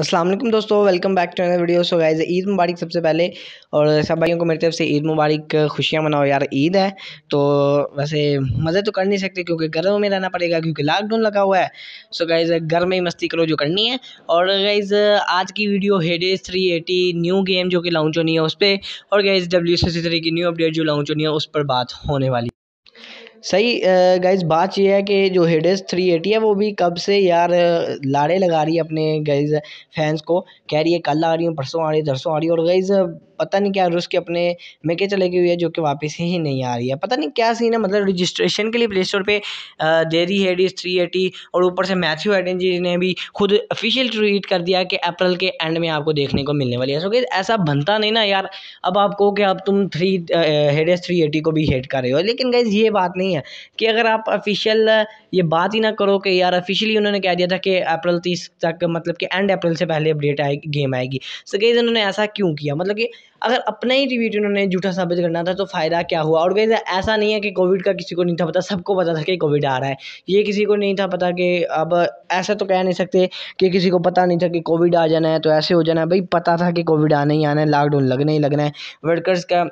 असलम दोस्तों welcome back to another video so guys Eid मुबारक सबसे पहले और सब भाइयों को मेरी तरफ से ईद मुबारक खुशियाँ मनाओ यार ईद है तो वैसे मज़े तो कर नहीं सकते क्योंकि घरों में रहना पड़ेगा क्योंकि लॉकडाउन लगा हुआ है सो गाइज़ घर में ही मस्ती करो जो करनी है और गाइज़ आज की वीडियो हेडेज थ्री एटी न्यू गेम जो कि लॉन्च होनी है उस पर और गाइज़ डब्ल्यू सी की न्यू अपडेट जो लॉन्च होनी है उस पर बात होने वाली सही गाइज बात यह है कि जो हेडेस थ्री एटी है वो भी कब से यार लाड़े लगा रही है अपने गाइज फैंस को कह रही है कल आ रही हूँ परसों आ रही है दरसों आ रही है और गाइज पता नहीं क्या उसके अपने मेके चले गई हुई है जो कि वापस ही नहीं आ रही है पता नहीं क्या सीन है मतलब रजिस्ट्रेशन के लिए प्ले स्टोर पर देरी हेडीज़ थ्री एटी और ऊपर से मैथ्यू एडन जी ने भी खुद ऑफिशियल ट्वीट कर दिया कि अप्रैल के एंड में आपको देखने को मिलने वाली है सो कि ऐसा बनता नहीं ना यार अब आप कहो कि अब तुम थ्री हेडेस थ्री एटी को भी हेट कर रहे हो लेकिन गाइज ये बात नहीं है कि अगर आप ऑफिशियल ये बात ही ना करो कि यार ऑफिशियली उन्होंने कह दिया था कि अप्रैल तीस तक मतलब कि एंड अप्रैल से पहले अपडेट आएगी गेम आएगी सो गाइज उन्होंने ऐसा क्यों किया मतलब कि अगर अपना ही रिव्यू उन्होंने झूठा साबित करना था तो फ़ायदा क्या हुआ और गैस ऐसा नहीं है कि कोविड का किसी को नहीं था पता सबको पता था कि कोविड आ रहा है ये किसी को नहीं था पता कि अब ऐसा तो कह नहीं सकते कि किसी को पता नहीं था कि कोविड आ जाना है तो ऐसे हो जाना है भाई पता था कि कोविड आना ही आना है लॉकडाउन लगना ही लगना है वर्कर्स का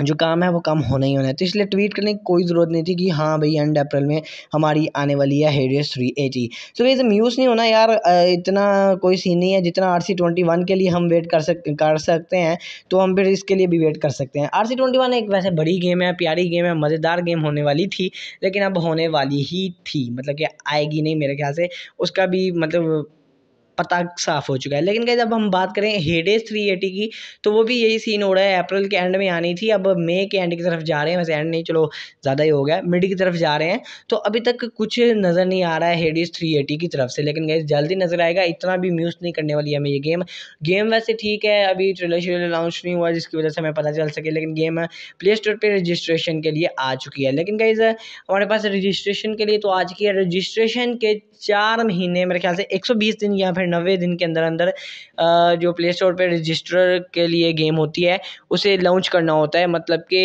जो काम है वो कम होना ही होना है तो इसलिए ट्वीट करने की कोई ज़रूरत नहीं थी कि हाँ भाई एंड अप्रैल में हमारी आने वाली है हेडियस थ्री एटी सो ये म्यूज़ नहीं होना यार इतना कोई सीन नहीं है जितना आर सी ट्वेंटी वन के लिए हम वेट कर सक कर सकते हैं तो हम फिर इसके लिए भी वेट कर सकते हैं आर सी ट्वेंटी वन एक वैसे बड़ी गेम है प्यारी गेम है मज़ेदार गेम होने वाली थी लेकिन अब होने वाली ही थी मतलब कि आएगी नहीं मेरे ख्याल से उसका भी मतलब पता साफ हो चुका है लेकिन गई जब हम बात करें हेडेज थ्री एटी की तो वो भी यही सीन हो रहा है अप्रैल के एंड में आनी थी अब मई के एंड की तरफ जा रहे हैं वैसे एंड नहीं चलो ज़्यादा ही हो गया मिड की तरफ जा रहे हैं तो अभी तक कुछ नज़र नहीं आ रहा है हेडीज थ्री एटी की तरफ से लेकिन गई जल्दी नज़र आएगा इतना भी म्यूज़ नहीं करने वाली है हमें ये गेम गेम वैसे ठीक है अभी ट्रेलर श्रेलर लॉन्च नहीं हुआ जिसकी वजह से हमें पता चल सके लेकिन गेम प्ले स्टोर पर रजिस्ट्रेशन के लिए आ चुकी है लेकिन गाइज हमारे पास रजिस्ट्रेशन के लिए तो आज की रजिस्ट्रेशन के चार महीने मेरे ख्याल से एक दिन या फिर नब्बे दिन के अंदर अंदर जो प्ले स्टोर पर रजिस्टर के लिए गेम होती है उसे लॉन्च करना होता है मतलब कि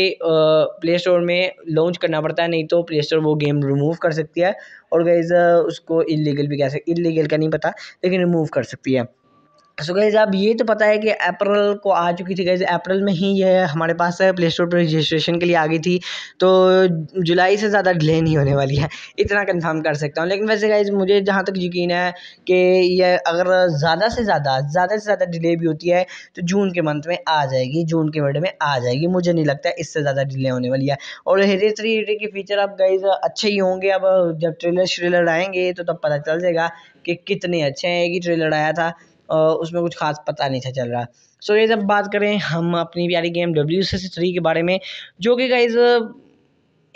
प्ले स्टोर में लॉन्च करना पड़ता है नहीं तो प्ले स्टोर वो गेम रिमूव कर सकती है और गाइज उसको इलीगल भी कह सकते इलीगल का नहीं पता लेकिन रिमूव कर सकती है सो गाइस अब ये तो पता है कि अप्रैल को आ चुकी थी गाइस अप्रैल में ही यह हमारे पास प्ले स्टोर पर रजिस्ट्रेशन के लिए आ गई थी तो जुलाई से ज़्यादा डिले नहीं होने वाली है इतना कंफर्म कर सकता हूँ लेकिन वैसे गाइज मुझे जहाँ तक यकीन है कि यह अगर ज़्यादा से ज़्यादा ज़्यादा से ज़्यादा डिले भी होती है तो जून के मंथ में आ जाएगी जून के मेड में आ जाएगी मुझे नहीं लगता इससे ज़्यादा डिले होने वाली है और हेरे थ्री हेरे के फीचर अब गाइज अच्छे ही होंगे अब जब ट्रेलर श्रेलर आएंगे तो तब पता चल जाएगा कि कितने अच्छे हैं एक ही ट्रेलर आया था उसमें कुछ ख़ास पता नहीं था चल रहा सो ये जब बात करें हम अपनी प्यारी game W C C three के बारे में जो कि गाइज़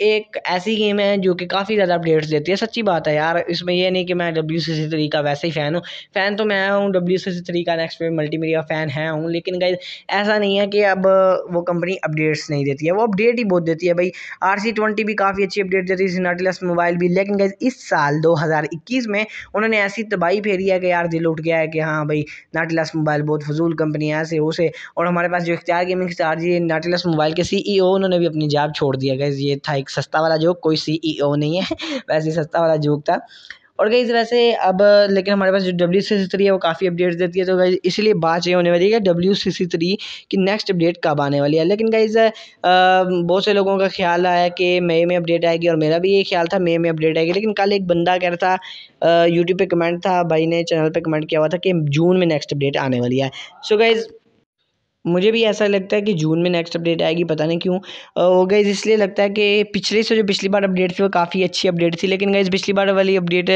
एक ऐसी गेम है जो कि काफ़ी ज़्यादा अपडेट्स देती है सच्ची बात है यार इसमें यह नहीं कि मैं डब्ल्यू सी सी थ्री का वैसे ही फ़ैन हूँ फ़ैन तो मैं हूँ डब्ल्यू सी सी थ्री का नेक्स्ट मल्टी मल्टीमीडिया फ़ैन है हूँ लेकिन गई ऐसा नहीं है कि अब वो कंपनी अपडेट्स नहीं देती है वो अपडेट ही बहुत देती है भाई आर सी ट्वेंटी भी काफ़ी अच्छी अपडेट देती है सिनाटिलस मोबाइल भी लेकिन गाइज इस साल दो हज़ार इक्कीस में उन्होंने ऐसी तबाही फेरी है कि यार दिल उठ गया है कि हाँ भाई नाटिलस मोबाइल बहुत फजूल कंपनी है ऐसे उसे और हमारे पास जो इख्तियार gaming star G Nautilus mobile के सी ई ओ उन्होंने भी अपनी जॉब छोड़ दिया गया ये था एक सस्ता वाला जोक कोई सीईओ e नहीं है वैसे सस्ता वाला जोक था और गई वैसे अब लेकिन हमारे पास जो डब्ल्यू सी सी थ्री है वो काफ़ी अपडेट्स देती है तो गई इसलिए बात ये होने वाली है कि डब्ल्यू सी सी थ्री की नेक्स्ट अपडेट कब आने वाली है लेकिन गई बहुत से लोगों का ख्याल आया कि मई में अपडेट आएगी और मेरा भी ये ख्याल था मई में अपडेट आएगी लेकिन कल एक बंदा कह रहा था यूट्यूब पर कमेंट था भाई ने चैनल पर कमेंट किया हुआ था कि जून में नेक्स्ट अपडेट आने वाली है सो गई गाइज़ मुझे भी ऐसा लगता है कि जून में नेक्स्ट अपडेट आएगी पता नहीं क्यों हो गई इसलिए लगता है कि पिछले से जो पिछली बार अपडेट थी वो काफ़ी अच्छी अपडेट थी लेकिन गई पिछली बार वाली अपडेट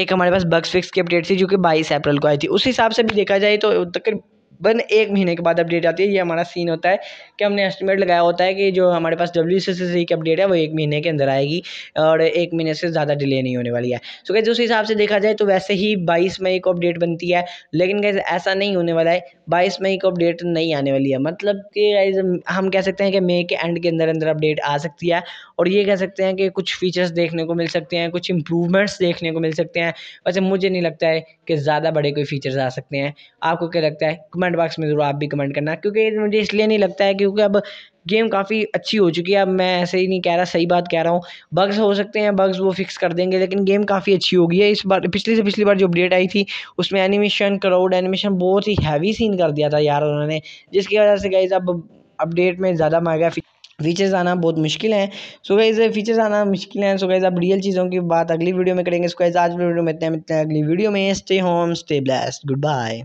एक हमारे पास बग्स फिक्स की अपडेट थी जो कि बाईस अप्रैल को आई थी उस हिसाब से भी देखा जाए तो तक बन एक महीने के बाद अपडेट आती है ये हमारा सीन होता है कि हमने एस्टिमेट लगाया होता है कि जो हमारे पास डब्ल्यू की अपडेट है वो एक महीने के अंदर आएगी और एक महीने से ज़्यादा डिले नहीं होने वाली है सो कैसे उस हिसाब से देखा जाए तो वैसे ही बाईस मई को अपडेट बनती है लेकिन कैसे ऐसा नहीं होने वाला है बाईस मई को अपडेट नहीं आने वाली है मतलब कि हम कह सकते हैं कि मई के एंड के अंदर अंदर अपडेट आ सकती है और ये कह सकते हैं कि कुछ फीचर्स देखने को मिल सकते हैं कुछ इंप्रूवमेंट्स देखने को मिल सकते हैं वैसे मुझे नहीं लगता है कि ज़्यादा बड़े कोई फीचर्स आ सकते हैं आपको क्या लगता है कमेंट कमेंट बॉक्स में ज़रूर आप भी कमेंट करना क्योंकि मुझे इसलिए नहीं लगता है क्योंकि अब गेम काफ़ी अच्छी हो चुकी है अब मैं ऐसे ही नहीं कह रहा सही बात कह रहा हूँ बग्स हो सकते हैं बग्स वो फिक्स कर देंगे लेकिन गेम काफ़ी अच्छी हो गई है इस बार पिछली से पिछली बार जो अपडेट आई थी उसमें एनिमेशन क्राउड एनिमेशन बहुत ही हैवी सीन कर दिया था यार उन्होंने जिसकी वजह से गाइज अब अपडेट में ज़्यादा महंगा फीचर्स आना बहुत मुश्किल है सो गाइज फीचर्स आना मुश्किल है सो गाइज आप रियल चीज़ों की बात अगली वीडियो में करेंगे सो गाइज आज वीडियो में इतने हैं अगली वीडियो में stay home stay blessed good bye